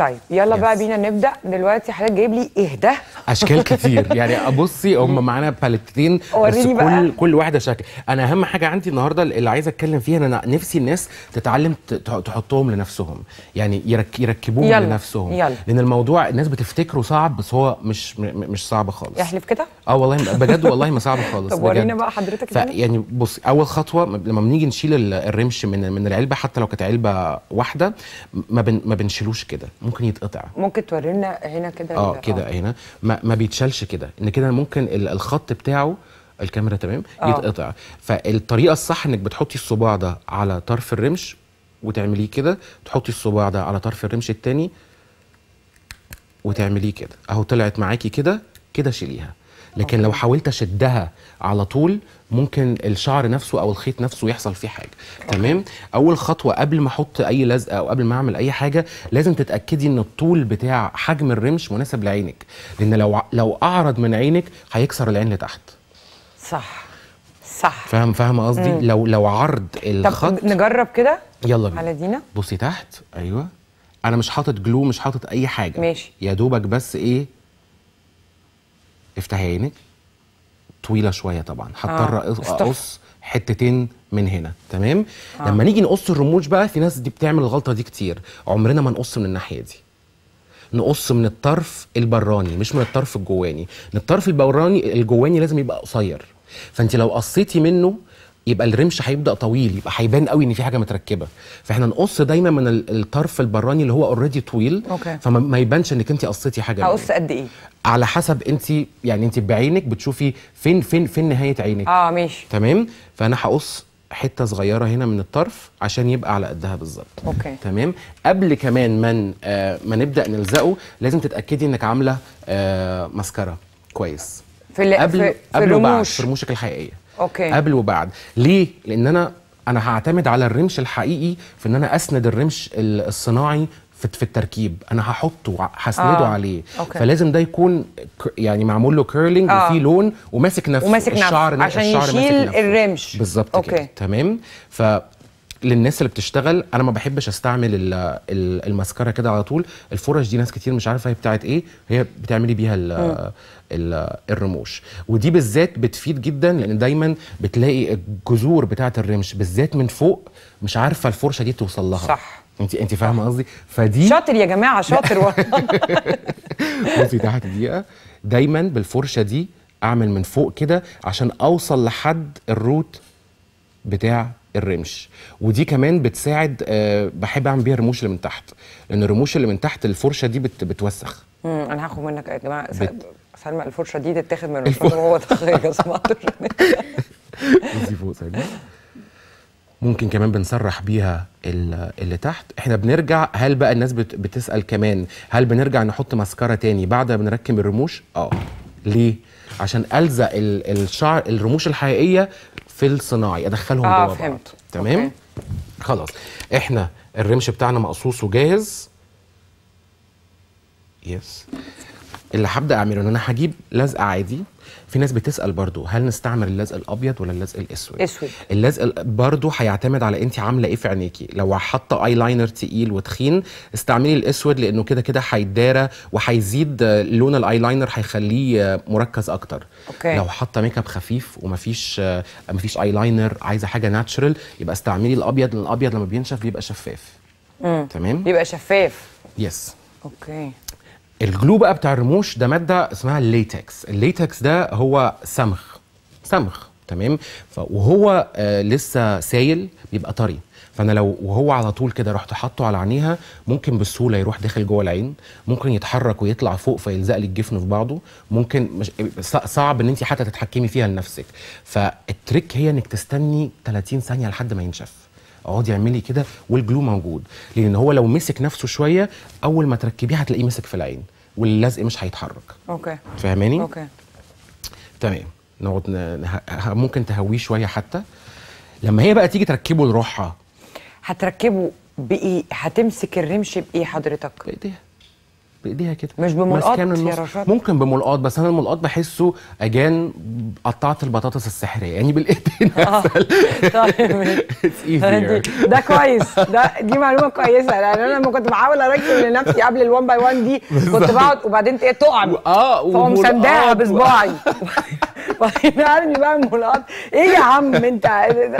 طيب يلا yes. بقى بينا نبدا دلوقتي حضرتك جايب لي ايه ده اشكال كتير يعني بصي هم معانا باليتتين بس كل بقى. كل واحده شكل انا اهم حاجه عندي النهارده اللي عايزه اتكلم فيها ان انا نفسي الناس تتعلم تحطهم لنفسهم يعني يرك يركبوهم يلا. لنفسهم يلا. لان الموضوع الناس بتفتكره صعب بس هو مش مش صعب خالص يحلف كده اه والله بجد والله ما صعب خالص طب ورينا بقى حضرتك ف يعني بصي اول خطوه لما بنيجي نشيل الرمش من من العلبه حتى لو كانت علبه واحده ما بن ما بنشيلوش كده ممكن يتقطع ممكن تورينا هنا كده اه كده آه. هنا ما, ما بيتشالش كده ان كده ممكن الخط بتاعه الكاميرا تمام أوه. يتقطع فالطريقه الصح انك بتحطي الصباع ده على طرف الرمش وتعمليه كده تحطي الصباع ده على طرف الرمش الثاني وتعمليه كده اهو طلعت معاكي كده كده شيليها لكن لو حاولت اشدها على طول ممكن الشعر نفسه او الخيط نفسه يحصل فيه حاجه تمام اول خطوه قبل ما احط اي لزقه او قبل ما اعمل اي حاجه لازم تتاكدي ان الطول بتاع حجم الرمش مناسب لعينك لان لو لو اعرض من عينك هيكسر العين لتحت صح صح فاهم فاهم قصدي لو لو عرض الخط طب نجرب كده يلا بينا على دينا بصي تحت ايوه انا مش حاطط جلو مش حاطط اي حاجه ماشي يا دوبك بس ايه افتحي عينك طويله شويه طبعا هضطر آه. اقص حتتين من هنا تمام آه. لما نيجي نقص الرموش بقى في ناس دي بتعمل الغلطه دي كتير عمرنا ما نقص من الناحيه دي نقص من الطرف البراني مش من الطرف الجواني من الطرف البراني الجواني لازم يبقى قصير فانت لو قصيتي منه يبقى الرمش هيبدا طويل يبقى هيبان قوي ان في حاجه متركبه فاحنا نقص دايما من الطرف البراني اللي هو اوريدي طويل أوكي. فما يبانش انك انت قصيتي حاجه هقص قد ايه على حسب انت يعني انت بعينك بتشوفي فين فين فين نهايه عينك اه ماشي تمام فانا هقص حته صغيره هنا من الطرف عشان يبقى على قدها بالظبط اوكي تمام قبل كمان من آه ما نبدا نلزقه لازم تتاكدي انك عامله آه ماسكارا كويس في قبل في قبل الرموش في رموشك الحقيقيه اوكي قبل وبعد ليه لان انا انا هعتمد على الرمش الحقيقي في ان انا اسند الرمش الصناعي في التركيب انا هحطه هسنده آه. عليه أوكي. فلازم ده يكون يعني معمول له كيرلينج آه. وفيه لون وماسك نفسه وماسك الشعر عشان الشعر يشيل ماسك نفسه. الرمش بالظبط كده تمام ف للناس اللي بتشتغل انا ما بحبش استعمل المسكره كده على طول الفرش دي ناس كتير مش عارفه هي بتاعت ايه هي بتعملي بيها الـ الـ الرموش ودي بالذات بتفيد جدا لان دايما بتلاقي الجذور بتاعه الرمش بالذات من فوق مش عارفه الفرشه دي توصل لها صح انت انت فاهمه قصدي فدي شاطر يا جماعه شاطر والله بصي تحت دقيقه دايما بالفرشه دي اعمل من فوق كده عشان اوصل لحد الروت بتاع الرمش ودي كمان بتساعد آه، بحب اعمل بيها الرموش اللي من تحت لان الرموش اللي من تحت الفرشه دي بت بتوسخ انا هاخد منك يا جماعه بت... سلمى الفرشه دي تتاخد من الفرشه وهو تخيل يا صباح فوق ممكن كمان بنسرح بيها اللي تحت احنا بنرجع هل بقى الناس بتسال كمان هل بنرجع نحط ماسكارا تاني بعد ما بنركب الرموش اه ليه عشان الزق الشعر الرموش الحقيقيه في الصناعي ادخلهم آه جوه بعض تمام أوكي. خلاص احنا الرمش بتاعنا مقصوص وجاهز يس اللي هبدا اعمله ان انا هجيب لزقه عادي في ناس بتسال برضو هل نستعمل اللزق الابيض ولا اللزق الاسود اسود اللزق برضو هيعتمد على انت عامله ايه في عينيكي لو حاطه اي لاينر تقيل وتخين استعملي الاسود لانه كده كده هيدارى وهيزيد لون الاي لاينر هيخليه مركز اكتر أوكي. لو حاطه ميك اب خفيف ومفيش مفيش اي لاينر عايزه حاجه ناتشرال يبقى استعملي الابيض لان الابيض لما بينشف بيبقى شفاف مم. تمام بيبقى شفاف يس اوكي الجلو بقى بتاع الرموش ده ماده اسمها الليتكس الليتكس ده هو سمخ سمخ تمام وهو آه لسه سايل بيبقى طري فانا لو وهو على طول كده رحت حاطه على عينيها ممكن بسهوله يروح داخل جوه العين ممكن يتحرك ويطلع فوق فيلزق لي الجفن في بعضه ممكن مش صعب ان انت حتى تتحكمي فيها لنفسك فالتريك هي انك تستني 30 ثانيه لحد ما ينشف اقعدي اعملي كده والجلو موجود لان هو لو مسك نفسه شويه اول ما تركبيه هتلاقيه مسك في العين واللزق مش هيتحرك اوكي فاهماني اوكي تمام نقعد ممكن تهويه شويه حتى لما هي بقى تيجي تركبه لروحها هتركبه بايه هتمسك الرمش بايه حضرتك بايديها بايديها كده مش بملقط يا رشاد ممكن بملقط بس انا الملقط بحسه اجان قطعت البطاطس السحريه يعني بالايدين اه طيب. طيب ده كويس ده دي معلومه كويسه لان انا لما كنت بحاول اركب لنفسي قبل ال1 باي 1 دي كنت بقعد وبعدين ايه تقع اه فهو مسندها بصباعي نقلني طيب، يعني بقى الملاط ايه يا عم انت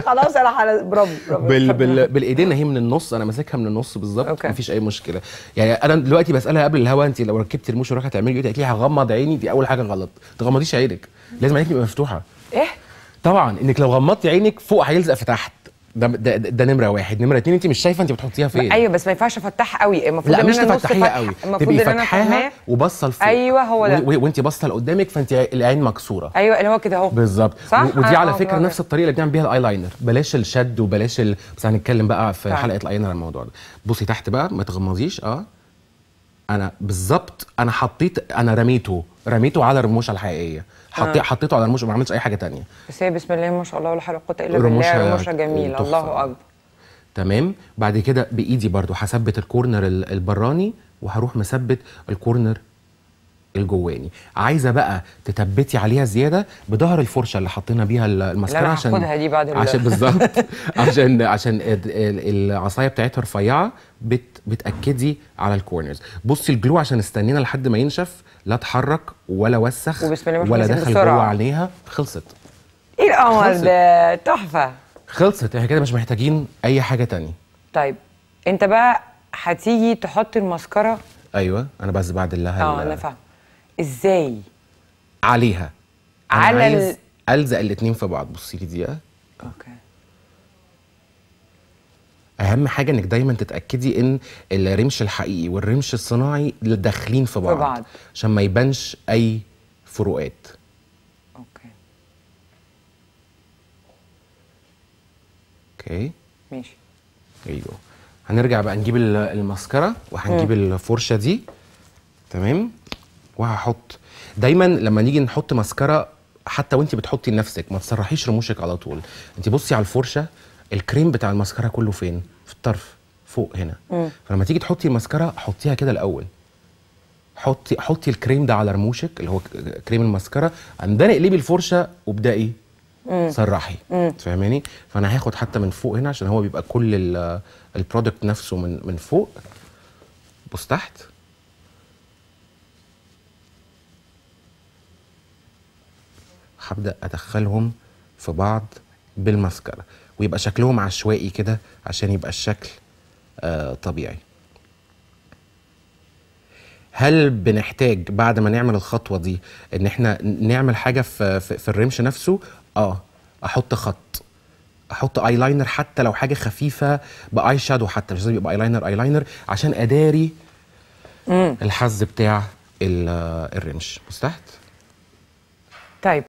خلاص انا حل... برافو برافو بال... بال... بالايدين اهي من النص انا ماسكها من النص بالظبط مفيش اي مشكله يعني انا دلوقتي بسالها قبل الهوا انت لو ركبت الموشن وراك هتعملي ايه قالت لي هغمض عيني دي اول حاجه غلط ما تغمضيش عينك لازم عينك تبقى مفتوحه ايه طبعا انك لو غمضتي عينك فوق هيلزق في تحت ده ده, ده نمره واحد نمره اتنين انت مش شايفه انت بتحطيها فين ايوه بس ما ينفعش افتحها قوي المفروض لا مش تفتحيها قوي تبقي فاتحاها وباصه لفوق ايوه هو ده وانت باصه لقدامك فانت العين مكسوره ايوه اللي هو كده اهو بالظبط ودي آه، على آه، فكره آه، نفس الطريقه اللي بنعمل بيها الايلاينر بلاش الشد وبلاش ال... بس هنتكلم بقى في طيب. حلقه الايلاينر على الموضوع ده بصي تحت بقى ما تغمضيش اه انا بالظبط انا حطيت انا رميته رميته على رموشه الحقيقيه حطي آه. حطيته على رموشه ما عملتش اي حاجه تانية بس هي بسم الله ما شاء الله ولا حول ولا قوه الا بالله رموشه جميله الله اكبر تمام بعد كده بايدي برضو هثبت الكورنر البراني وهروح مثبت الكورنر الجواني عايزه بقى تثبتي عليها زياده بظهر الفرشه اللي حطينا بيها المسكره عشان دي بعد عشان بالظبط عشان عشان العصايه بتاعتها رفيعه بت بتاكدي على الكورنرز بصي الجلو عشان استنينا لحد ما ينشف لا اتحرك ولا وسخ ولا دخل جوه عليها خلصت ايه القمر ده تحفه خلصت احنا كده مش محتاجين اي حاجه تانية طيب انت بقى هتيجي تحط المسكره ايوه انا بس بعد لها اه انا فاهمه ازاي عليها على أنا عايز ال... الزق الاثنين في بعض بصي لي دقيقه اوكي اهم حاجه انك دايما تتاكدي ان الرمش الحقيقي والرمش الصناعي داخلين في بعض, في بعض. عشان ما يبانش اي فروقات اوكي اوكي ماشي ايوه هنرجع بقى نجيب المسكره وهنجيب الفرشه دي تمام وهحط دايما لما نيجي نحط ماسكارا حتى وانت بتحطي لنفسك ما تسرحيش رموشك على طول انت بصي على الفرشه الكريم بتاع الماسكارا كله فين في الطرف فوق هنا مم. فلما تيجي تحطي الماسكارا حطيها كده الاول حطي حطي الكريم ده على رموشك اللي هو كريم الماسكارا عندنا اقلبي الفرشه وابداي سرحي فاهماني فانا هاخد حتى من فوق هنا عشان هو بيبقى كل البرودكت نفسه من من فوق بص تحت هبدا ادخلهم في بعض بالمسكره ويبقى شكلهم عشوائي كده عشان يبقى الشكل آه طبيعي هل بنحتاج بعد ما نعمل الخطوه دي ان احنا نعمل حاجه في في, في الرمش نفسه اه احط خط احط اي لاينر حتى لو حاجه خفيفه باي شادو حتى مش لازم يبقى اي لاينر اي لاينر عشان اداري الحز بتاع آه، الرمش مستحت طيب